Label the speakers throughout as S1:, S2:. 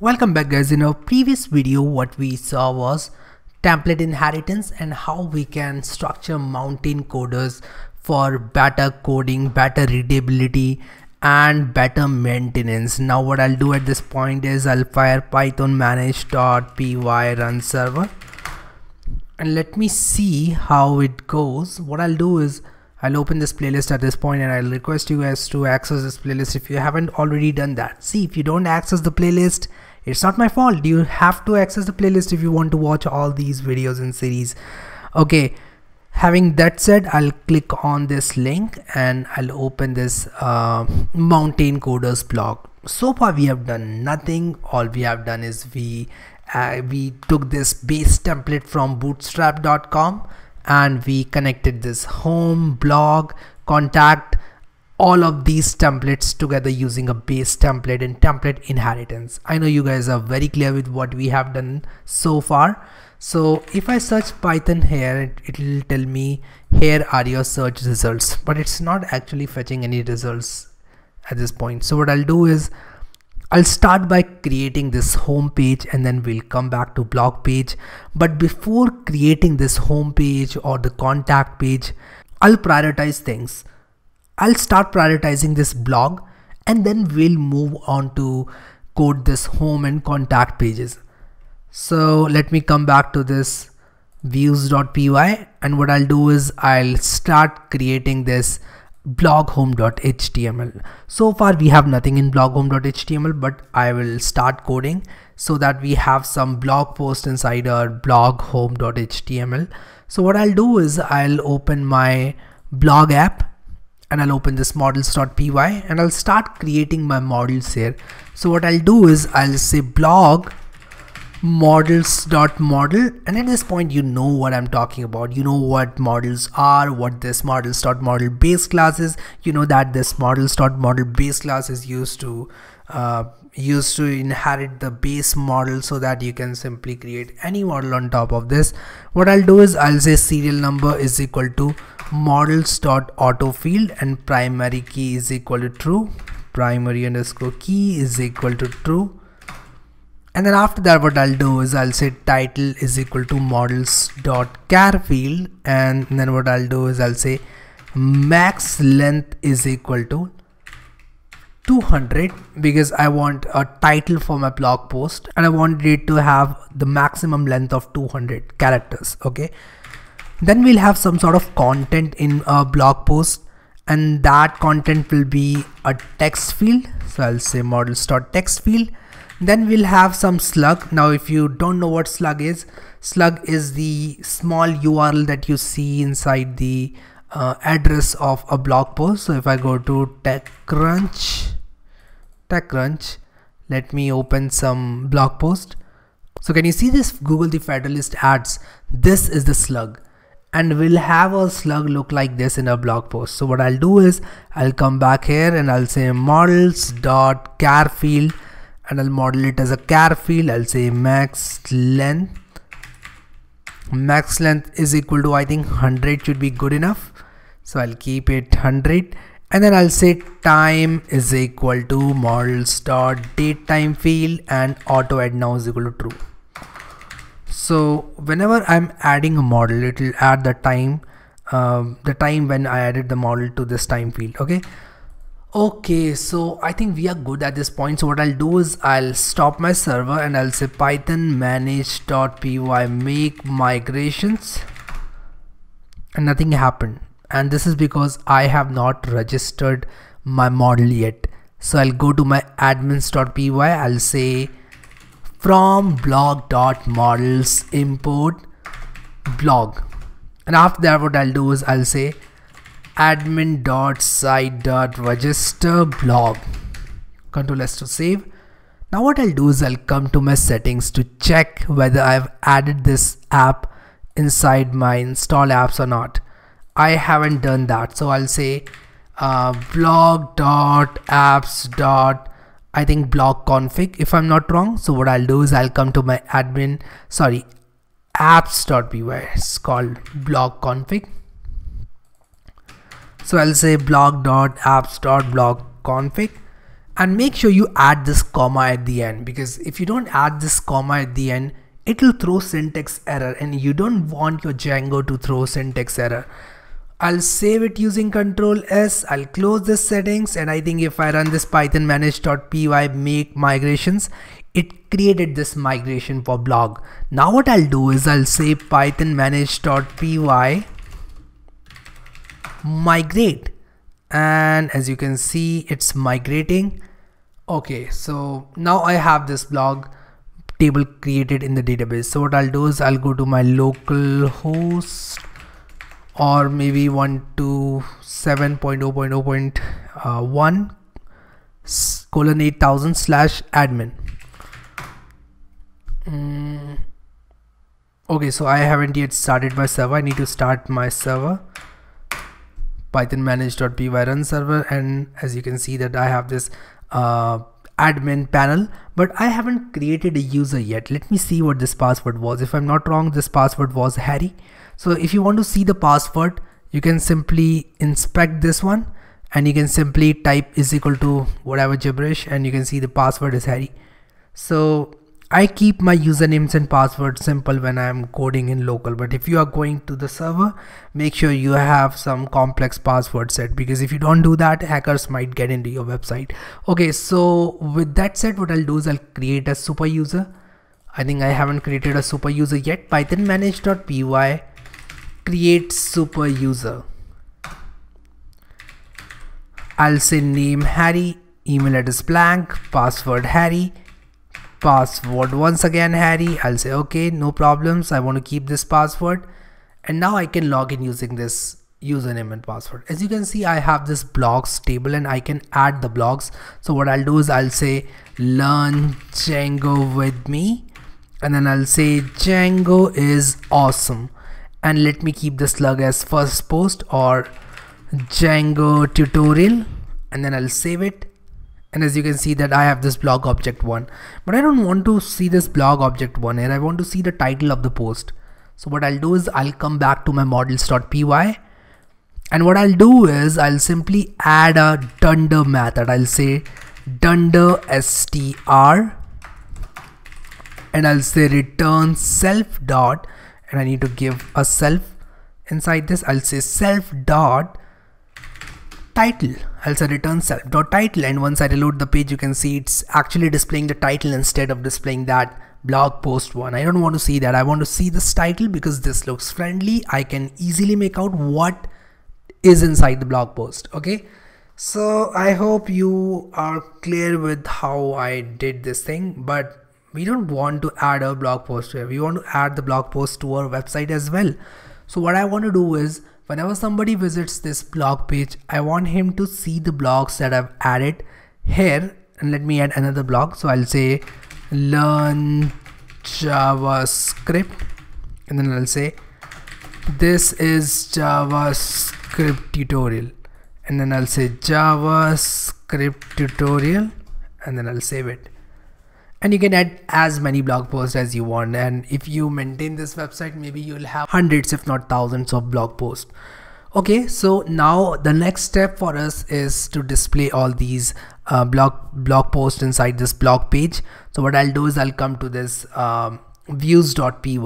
S1: Welcome back guys, in our previous video what we saw was template inheritance and how we can structure mountain coders for better coding, better readability and better maintenance. Now what I'll do at this point is I'll fire python manage.py run server and let me see how it goes. What I'll do is I'll open this playlist at this point and I'll request you guys to access this playlist if you haven't already done that. See if you don't access the playlist it's not my fault. You have to access the playlist if you want to watch all these videos and series. Okay, having that said, I'll click on this link and I'll open this uh, mountain coders blog. So far we have done nothing. All we have done is we uh, we took this base template from bootstrap.com and we connected this home blog contact all of these templates together using a base template and template inheritance. I know you guys are very clear with what we have done so far. So if I search Python here, it will tell me here are your search results, but it's not actually fetching any results at this point. So what I'll do is I'll start by creating this home page and then we'll come back to blog page. But before creating this home page or the contact page, I'll prioritize things. I'll start prioritizing this blog and then we'll move on to code this home and contact pages. So let me come back to this views.py and what I'll do is I'll start creating this bloghome.html. So far we have nothing in bloghome.html but I will start coding so that we have some blog post inside our bloghome.html. So what I'll do is I'll open my blog app and I'll open this models.py and I'll start creating my models here. So what I'll do is I'll say blog models.model and at this point you know what I'm talking about. You know what models are, what this models.model base class is. You know that this models.model base class is used to uh, used to inherit the base model so that you can simply create any model on top of this. What I'll do is I'll say serial number is equal to models dot auto field and primary key is equal to true primary underscore key is equal to true and then after that what I'll do is I'll say title is equal to models dot car field and then what I'll do is I'll say max length is equal to 200 because I want a title for my blog post and I wanted it to have the maximum length of 200 characters okay then we'll have some sort of content in a blog post and that content will be a text field so i'll say models.text field then we'll have some slug now if you don't know what slug is slug is the small url that you see inside the uh, address of a blog post so if i go to techcrunch techcrunch let me open some blog post so can you see this google the federalist ads this is the slug and we'll have a slug look like this in a blog post. So what I'll do is I'll come back here and I'll say models dot car field and I'll model it as a car field. I'll say max length max length is equal to I think 100 should be good enough. So I'll keep it 100 and then I'll say time is equal to models dot date time field and auto add now is equal to true so whenever I'm adding a model it will add the time uh, the time when I added the model to this time field okay okay so I think we are good at this point so what I'll do is I'll stop my server and I'll say python manage.py make migrations and nothing happened and this is because I have not registered my model yet so I'll go to my admins.py I'll say from blog.models import blog and after that what I'll do is I'll say admin.site.register(blog). blog control S to save now what I'll do is I'll come to my settings to check whether I've added this app inside my install apps or not I haven't done that so I'll say uh, I think block config if I'm not wrong. So what I'll do is I'll come to my admin, sorry, apps.py it's called block config. So I'll say block.apps.block config and make sure you add this comma at the end because if you don't add this comma at the end, it'll throw syntax error and you don't want your Django to throw syntax error. I'll save it using control S. I'll close this settings and I think if I run this python manage.py make migrations, it created this migration for blog. Now what I'll do is I'll say python manage.py migrate and as you can see it's migrating. Okay, so now I have this blog table created in the database. So what I'll do is I'll go to my localhost or maybe 1 to 7.0.0.1 uh, colon 8000 slash admin mm. okay so I haven't yet started my server I need to start my server python manage.py run server and as you can see that I have this uh, admin panel but I haven't created a user yet let me see what this password was if I'm not wrong this password was Harry so if you want to see the password, you can simply inspect this one and you can simply type is equal to whatever gibberish and you can see the password is Harry. So I keep my usernames and passwords simple when I'm coding in local but if you are going to the server make sure you have some complex password set because if you don't do that hackers might get into your website okay so with that said what I'll do is I'll create a super user I think I haven't created a super user yet python manage.py create super user. I'll say name Harry, email address blank, password Harry, password once again Harry. I'll say okay, no problems. I want to keep this password. And now I can log in using this username and password. As you can see, I have this blocks table and I can add the blocks. So what I'll do is I'll say learn Django with me. And then I'll say Django is awesome and let me keep the slug as first post or Django tutorial and then I'll save it and as you can see that I have this blog object one but I don't want to see this blog object one here I want to see the title of the post so what I'll do is I'll come back to my models.py and what I'll do is I'll simply add a dunder method I'll say dunder str and I'll say return self dot and I need to give a self inside this I'll say self dot title I'll say return self dot title and once I reload the page you can see it's actually displaying the title instead of displaying that blog post one I don't want to see that I want to see this title because this looks friendly I can easily make out what is inside the blog post okay so I hope you are clear with how I did this thing but we don't want to add a blog post here. We want to add the blog post to our website as well. So what I want to do is whenever somebody visits this blog page, I want him to see the blogs that I've added here. And let me add another blog. So I'll say learn JavaScript and then I'll say this is JavaScript tutorial and then I'll say JavaScript tutorial and then I'll save it and you can add as many blog posts as you want and if you maintain this website maybe you'll have hundreds if not thousands of blog posts okay so now the next step for us is to display all these uh, blog blog posts inside this blog page so what I'll do is I'll come to this um, views.py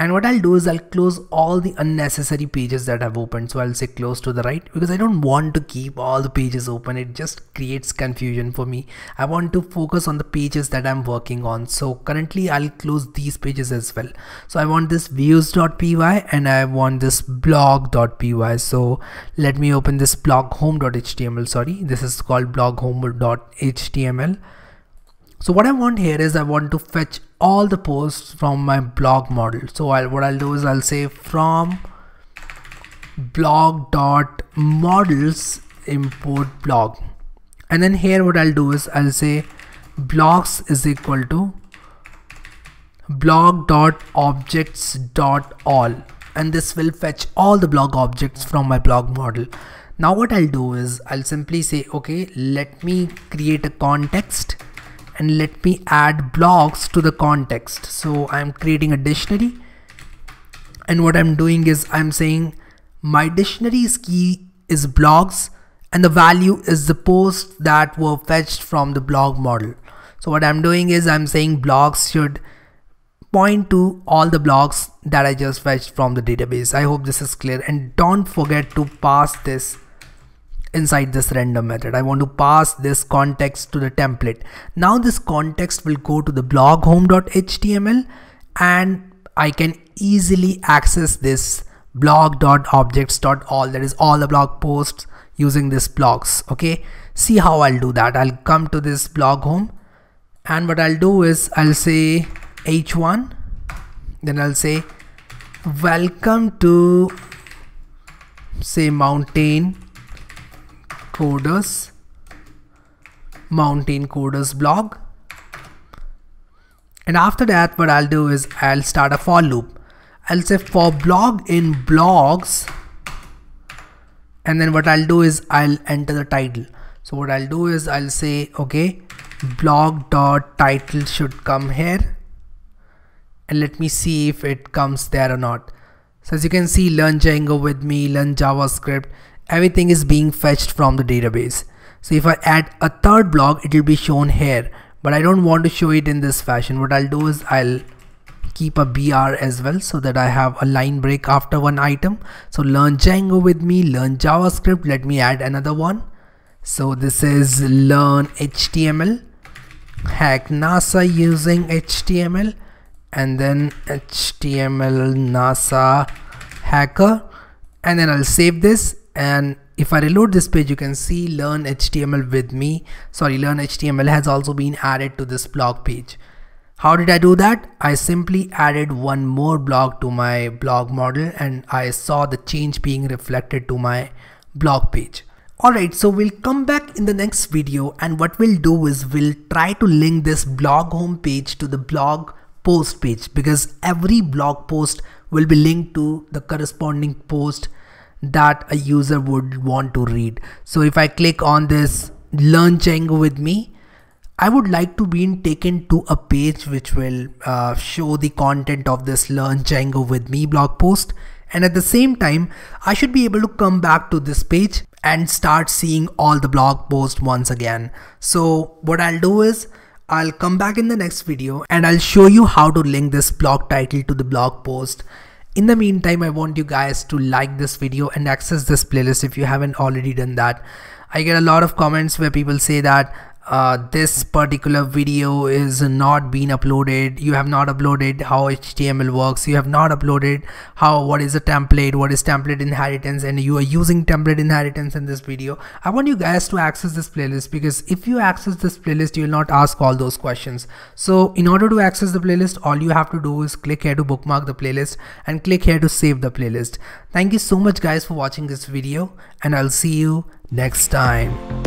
S1: and what I'll do is I'll close all the unnecessary pages that I've opened so I'll say close to the right because I don't want to keep all the pages open it just creates confusion for me I want to focus on the pages that I'm working on so currently I'll close these pages as well so I want this views.py and I want this blog.py so let me open this blog home.html sorry this is called blog home.html so what I want here is I want to fetch all the posts from my blog model. So I'll, what I'll do is I'll say from blog dot models import blog and then here what I'll do is I'll say blocks is equal to blog dot objects dot all and this will fetch all the blog objects from my blog model now what I'll do is I'll simply say okay let me create a context and let me add blocks to the context so I'm creating a dictionary and what I'm doing is I'm saying my dictionary's key is blocks and the value is the posts that were fetched from the blog model so what I'm doing is I'm saying blocks should point to all the blocks that I just fetched from the database I hope this is clear and don't forget to pass this inside this render method. I want to pass this context to the template. Now this context will go to the blog home.html and I can easily access this blog.objects.all that is all the blog posts using this blogs. Okay, see how I'll do that. I'll come to this blog home and what I'll do is I'll say h1 then I'll say welcome to say mountain coders mountain coders blog and after that what I'll do is I'll start a for loop I'll say for blog in blogs and then what I'll do is I'll enter the title so what I'll do is I'll say okay blog dot title should come here and let me see if it comes there or not so as you can see learn Django with me learn JavaScript everything is being fetched from the database. So if I add a third block, it will be shown here, but I don't want to show it in this fashion. What I'll do is I'll keep a BR as well so that I have a line break after one item. So learn Django with me, learn JavaScript. Let me add another one. So this is learn HTML, hack NASA using HTML and then HTML NASA hacker and then I'll save this and if I reload this page you can see learn HTML with me sorry learn HTML has also been added to this blog page how did I do that I simply added one more blog to my blog model and I saw the change being reflected to my blog page Alright, so we'll come back in the next video and what we'll do is we'll try to link this blog homepage to the blog post page because every blog post will be linked to the corresponding post that a user would want to read. So if I click on this learn Django with me, I would like to be taken to a page which will uh, show the content of this learn Django with me blog post. And at the same time, I should be able to come back to this page and start seeing all the blog posts once again. So what I'll do is I'll come back in the next video and I'll show you how to link this blog title to the blog post in the meantime, I want you guys to like this video and access this playlist if you haven't already done that. I get a lot of comments where people say that uh, this particular video is not being uploaded you have not uploaded how HTML works you have not uploaded how what is a template what is template inheritance and you are using template inheritance in this video I want you guys to access this playlist because if you access this playlist you will not ask all those questions so in order to access the playlist all you have to do is click here to bookmark the playlist and click here to save the playlist thank you so much guys for watching this video and I'll see you next time